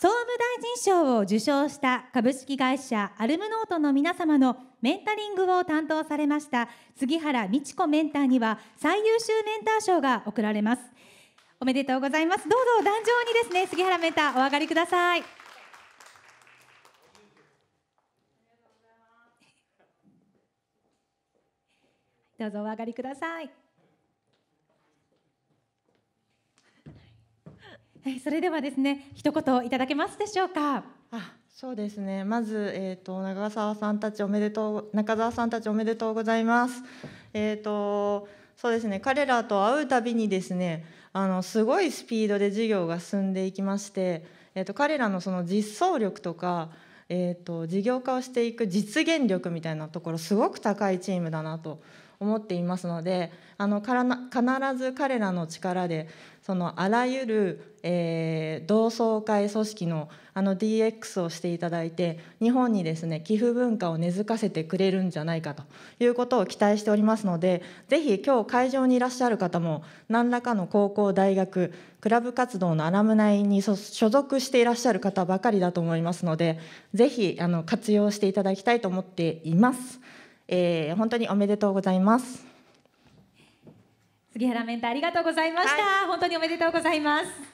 総務大臣賞を受賞した株式会社アルムノートの皆様のメンタリングを担当されました杉原美智子メンターには最優秀メンター賞が贈られますおめでとうございますどうぞ壇上にですね杉原メンターお上がりくださいどうぞお上がりくださいはい、それではですね一言いただけますでしょうか。あそうですねまず、えーと、と長澤さんたちおめでとう中澤さんたちおめでとうございます。えーとそうですね彼らと会うたびにですねあのすごいスピードで授業が進んでいきまして、えーと、彼らのその実装力とかえーと事業化をしていく実現力みたいなところすごく高いチームだなと思っていますのであのからな必ず彼らの力でそのあらゆる、えー、同窓会組織のあの DX をしていただいて日本にですね寄付文化を根付かせてくれるんじゃないかということを期待しておりますのでぜひ今日会場にいらっしゃる方も何らかの高校大学クラブ活動のアラムナイに所属していらっしゃる方ばかりだと思いますのでぜひあの活用していただきたいと思っています。えー、本当におめでとうございます。杉原メンターありがとうございました、はい、本当におめでとうございます。